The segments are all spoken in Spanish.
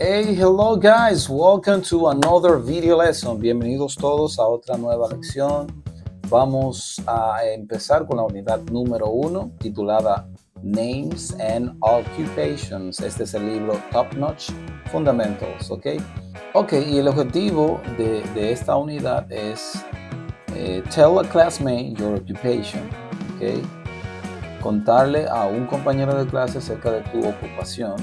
Hey, hello guys, welcome to another video lesson. Bienvenidos todos a otra nueva lección. Vamos a empezar con la unidad número uno titulada Names and Occupations. Este es el libro Top Notch Fundamentals, ¿ok? Ok, y el objetivo de, esta unidad es eh, Tell a classmate your occupation, ¿ok? Contarle a un compañero de clase acerca de tu ocupación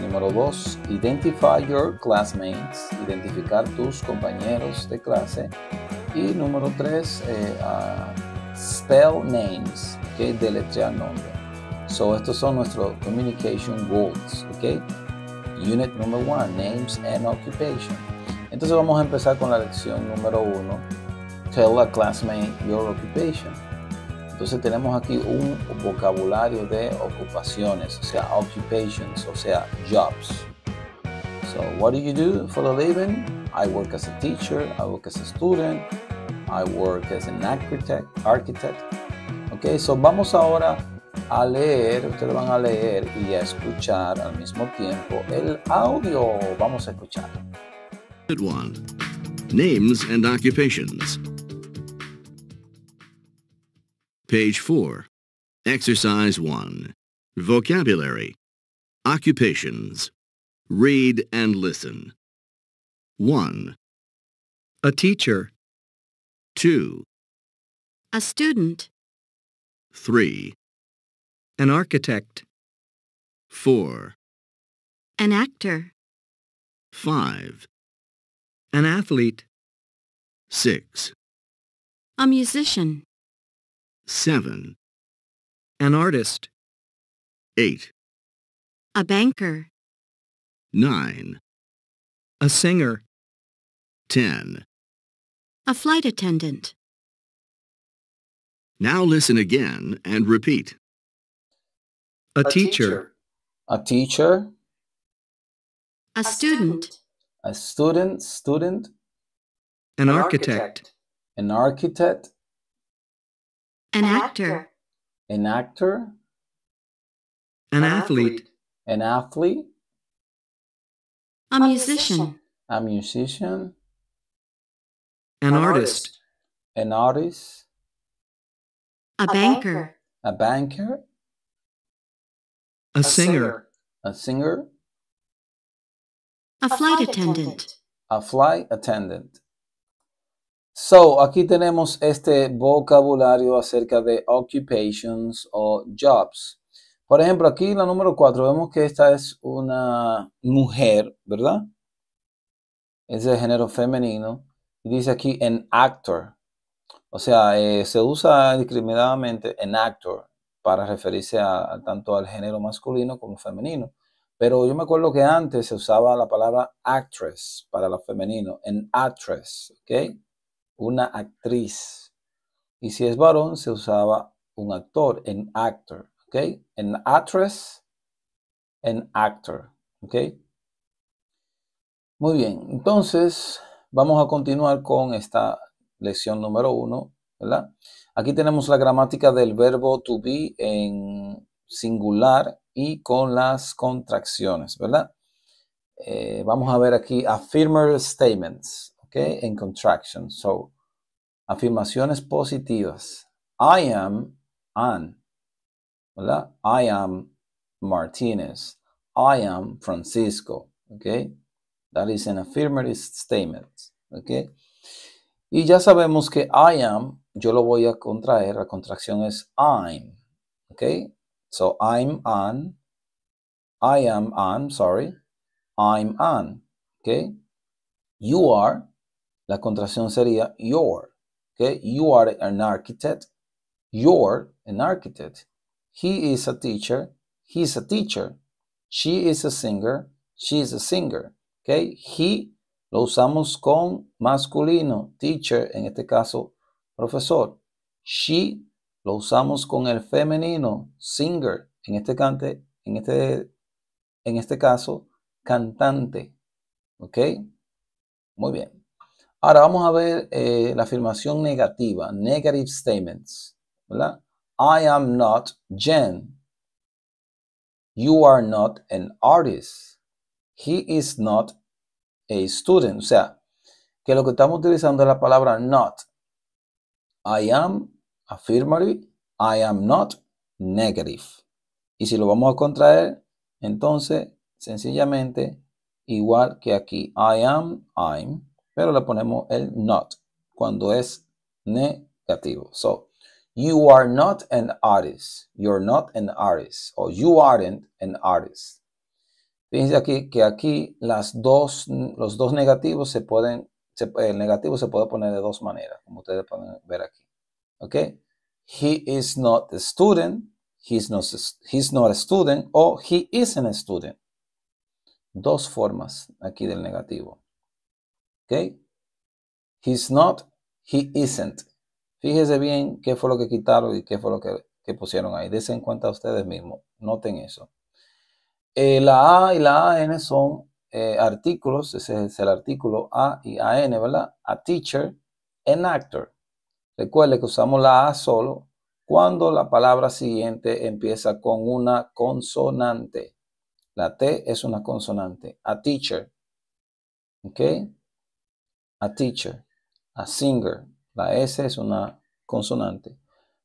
número 2. Identify your classmates. Identificar tus compañeros de clase. Y número 3. Eh, ah, spell names. Okay, deletrear nombre. So, estos son nuestros communication goals. Okay. Unit number 1. Names and occupation. Entonces vamos a empezar con la lección número 1. Tell a classmate your occupation. Entonces tenemos aquí un vocabulario de ocupaciones, o sea, occupations, o sea, jobs. So, what do you do for a living? I work as a teacher, I work as a student, I work as an architect. architect. Ok, so vamos ahora a leer, ustedes van a leer y a escuchar al mismo tiempo el audio. Vamos a escuchar. Names and occupations. Page 4. Exercise 1. Vocabulary. Occupations. Read and listen. 1. A teacher. 2. A student. 3. An architect. 4. An actor. 5. An athlete. 6. A musician. 7. An artist. 8. A banker. 9. A singer. 10. A flight attendant. Now listen again and repeat. A, a teacher. teacher. A teacher. A, student. student. A student, student. An, An architect. architect. An architect. An, actor. An actor. An, athlete. An athlete. A, musician. A musician. An, artist. An artist. A, banker. A banker. A, singer. A singer. A flight, attendant. A flight attendant. So, aquí tenemos este vocabulario acerca de occupations o jobs. Por ejemplo, aquí la número 4, vemos que esta es una mujer, ¿verdad? Es de género femenino. Y dice aquí an actor. O sea, eh, se usa discriminadamente an actor para referirse a, tanto al género masculino como femenino. Pero yo me acuerdo que antes se usaba la palabra actress para lo femenino, an actress, ¿ok? una actriz. Y si es varón, se usaba un actor, en actor, ¿ok? en actress, an actor, ¿ok? Muy bien, entonces vamos a continuar con esta lección número uno, ¿verdad? Aquí tenemos la gramática del verbo to be en singular y con las contracciones, ¿verdad? Eh, vamos a ver aquí affirmative statements okay, En contraction. So, afirmaciones positivas. I am an, ¿verdad? I am Martinez. I am Francisco, ¿Ok? That is an affirmative statement, okay? Y ya sabemos que I am, yo lo voy a contraer, la contracción es I'm, ¿Ok? So I'm an, I am an, sorry, I'm an, okay? You are, la contracción sería your. Okay? You are an architect. You're an architect. He is a teacher. He's a teacher. She is a singer. She is a singer. Okay? He lo usamos con masculino, teacher, en este caso, profesor. She lo usamos con el femenino, singer, en este cante, en este, en este caso, cantante. okay? Muy bien. Ahora vamos a ver eh, la afirmación negativa, negative statements, ¿verdad? I am not Jen. You are not an artist. He is not a student. O sea, que lo que estamos utilizando es la palabra not. I am, affirmative. I am not, negative. Y si lo vamos a contraer, entonces, sencillamente, igual que aquí. I am, I'm pero le ponemos el not cuando es negativo. So, you are not an artist. You're not an artist. O you aren't an artist. Fíjense aquí que aquí las dos, los dos negativos se pueden, el negativo se puede poner de dos maneras, como ustedes pueden ver aquí. ¿Ok? He is not a student. He's not, he's not a student. O he isn't a student. Dos formas aquí del negativo. He's not, he isn't. Fíjese bien qué fue lo que quitaron y qué fue lo que, pusieron ahí. Desen cuenta ustedes mismos. Noten eso. Eh, la A y la AN son eh, artículos. Ese es el artículo A y AN, ¿verdad? A teacher, an actor. Recuerde que usamos la A solo cuando la palabra siguiente empieza con una consonante. La T es una consonante. A teacher. ¿Ok? a teacher, a singer. La S es una consonante.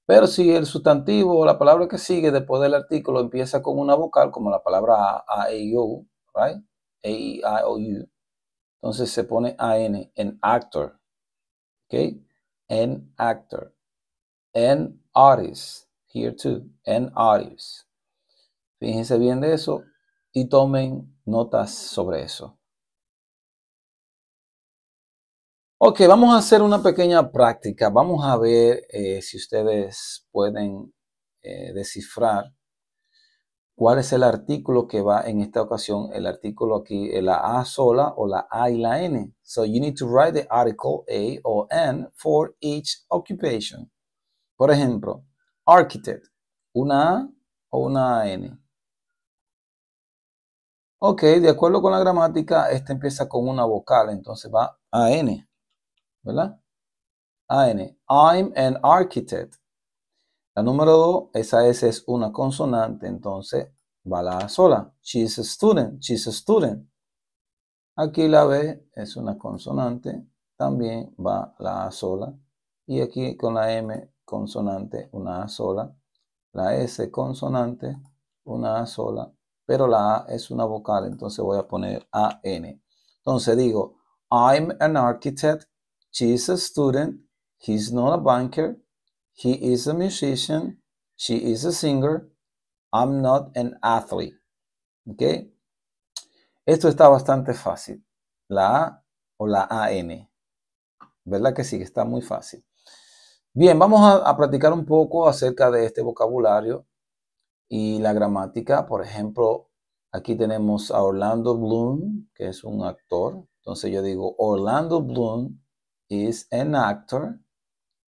Pero si el sustantivo o la palabra que sigue después del artículo empieza con una vocal, como la palabra A, E, O, right? A, e I, e, O, U, entonces se pone A-N, AN, en actor. ¿Ok? An actor. An artist. Here too. An artist. Fíjense bien de eso y tomen notas sobre eso. Ok, vamos a hacer una pequeña práctica. Vamos a ver eh, si ustedes pueden eh, descifrar cuál es el artículo que va en esta ocasión. El artículo aquí, la A sola o la A y la N. So you need to write the article A or N for each occupation. Por ejemplo, architect, una A o una N. Ok, de acuerdo con la gramática, esta empieza con una vocal, entonces va a N. ¿verdad? AN. I'm an architect. La número 2, esa S es una consonante, entonces va la sola. She's a student, she's a student. Aquí la B es una consonante, también va la A sola. Y aquí con la M consonante, una A sola. La S consonante, una A sola. Pero la A es una vocal, entonces voy a poner AN. Entonces digo, I'm an architect, She is a student. He is not a banker. He is a musician. She is a singer. I'm not an athlete. ¿Ok? Esto está bastante fácil. La A o la AN. ¿Verdad que sí? Está muy fácil. Bien, vamos a, practicar un poco acerca de este vocabulario y la gramática. Por ejemplo, aquí tenemos a Orlando Bloom, que es un actor. Entonces yo digo Orlando Bloom is an actor.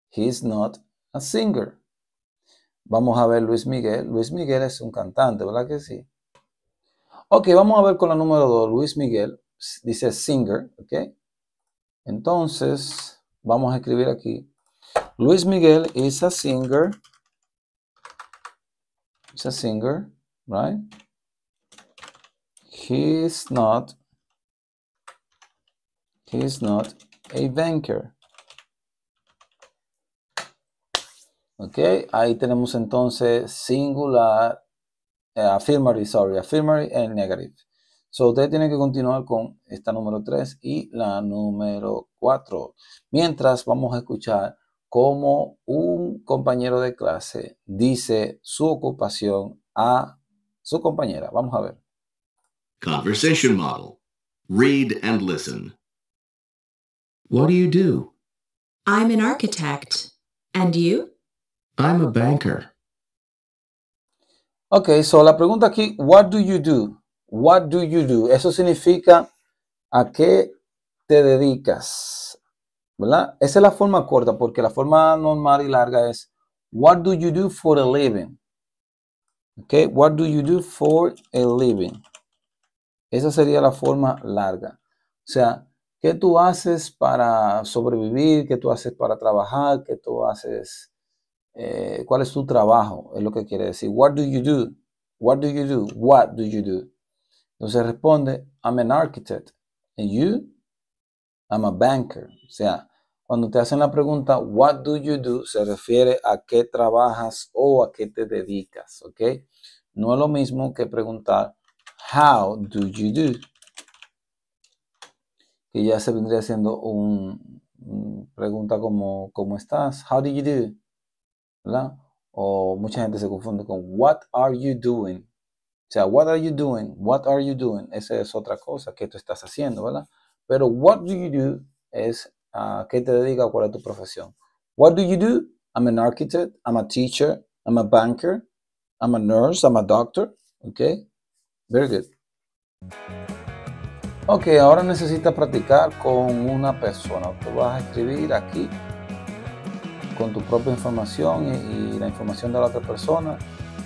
He's not a singer. Vamos a ver Luis Miguel. Luis Miguel es un cantante, ¿verdad que sí? Ok, vamos a ver con la número 2. Luis Miguel dice singer, ¿ok? Entonces, vamos a escribir aquí. Luis Miguel is a singer. Is a singer, right? He's not. He's not a banker. Ok, ahí tenemos entonces singular, eh, affirmary. sorry, affirmary and negative. So, ustedes tienen que continuar con esta número 3 y la número 4. Mientras vamos a escuchar cómo un compañero de clase dice su ocupación a su compañera. Vamos a ver. Conversation model. Read and listen. What do you do? I'm an architect. And you? I'm a banker. Ok, so la pregunta aquí, what do you do? What do you do? Eso significa a qué te dedicas. ¿Verdad? Esa es la forma corta, porque la forma normal y larga es what do you do for a living? Ok, what do you do for a living? Esa sería la forma larga. O sea, ¿Qué tú haces para sobrevivir? ¿Qué tú haces para trabajar? ¿Qué tú haces? Eh, ¿Cuál es tu trabajo? Es lo que quiere decir. What do you do? What do you do? What do you do? Entonces responde, I'm an architect. And you? I'm a banker. O sea, cuando te hacen la pregunta, what do you do? Se refiere a qué trabajas o a qué te dedicas, ¿ok? No es lo mismo que preguntar, how do you do? que ya se vendría haciendo una pregunta como ¿cómo estás? How do you do? ¿Verdad? O mucha gente se confunde con What are you doing? O sea, what are you doing? What are you doing? Esa es otra cosa que tú estás haciendo, ¿verdad? Pero what do you do es ah, qué te dedicas, cuál es tu profesión. What do you do? I'm an architect, I'm a teacher, I'm a banker, I'm a nurse, I'm a doctor. Okay? Very good. Ok, ahora necesitas practicar con una persona. Tú vas a escribir aquí con tu propia información y, la información de la otra persona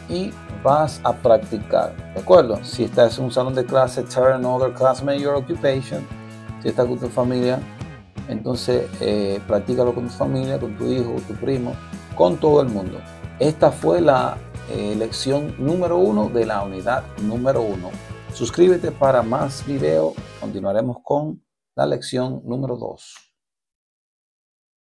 y vas a practicar. ¿De acuerdo? Si estás en un salón de clase, turn another classmate your occupation. Si estás con tu familia, entonces eh, practícalo con tu familia, con tu hijo, tu primo, con todo el mundo. Esta fue la eh, lección número uno de la unidad número uno. Suscríbete para más video. Continuaremos con la lección número 2.